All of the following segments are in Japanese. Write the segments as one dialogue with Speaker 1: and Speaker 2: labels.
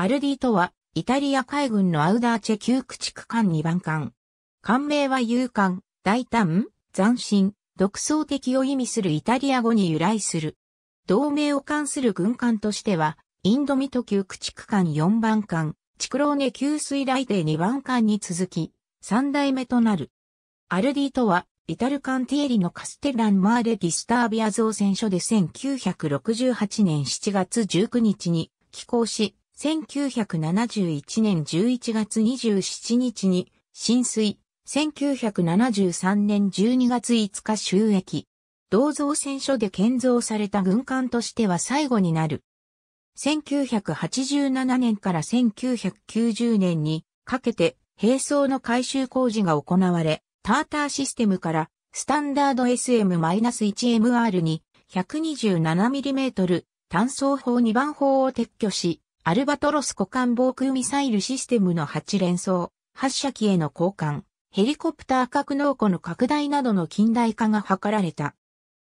Speaker 1: アルディとは、イタリア海軍のアウダーチェ旧駆逐艦2番艦。艦名は勇敢、大胆、斬新、独創的を意味するイタリア語に由来する。同盟を冠する軍艦としては、インドミト旧駆逐艦4番艦、チクローネ給水雷艇2番艦に続き、3代目となる。アルディとは、イタルカンティエリのカステラン・マーレ・ディスタービア造船所で1968年7月19日に寄港し、1971年11月27日に、浸水、1973年12月5日収益。銅造船所で建造された軍艦としては最後になる。1987年から1990年にかけて並走の改修工事が行われ、ターターシステムからスタンダード SM-1MR に 127mm 単装砲2番砲を撤去し、アルバトロス股間防空ミサイルシステムの8連装、発射機への交換、ヘリコプター格納庫の拡大などの近代化が図られた。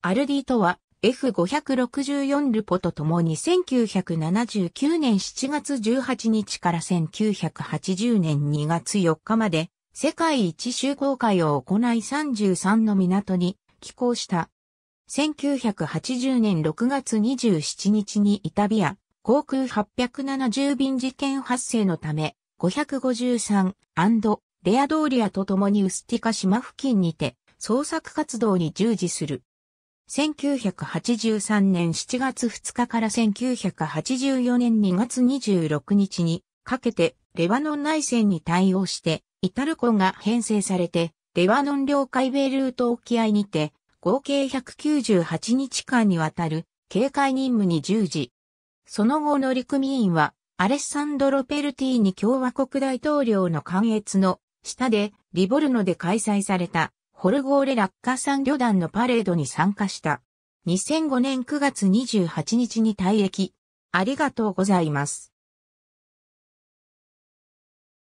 Speaker 1: アルディとは F564 ルポと共に1979年7月18日から1980年2月4日まで世界一周航海を行い33の港に寄港した。1980年6月27日にイタリア、航空870便事件発生のため、553& レアドーリアと共にウスティカ島付近にて捜索活動に従事する。1983年7月2日から1984年2月26日にかけてレバノン内戦に対応してイタルコが編成されてレバノン領海ベルート沖合にて合計198日間にわたる警戒任務に従事。その後乗組員は、アレッサンドロ・ペルティーニ共和国大統領の関越の下でリボルノで開催されたホルゴーレ落下産旅団のパレードに参加した。2005年9月28日に退役。ありがとうございます。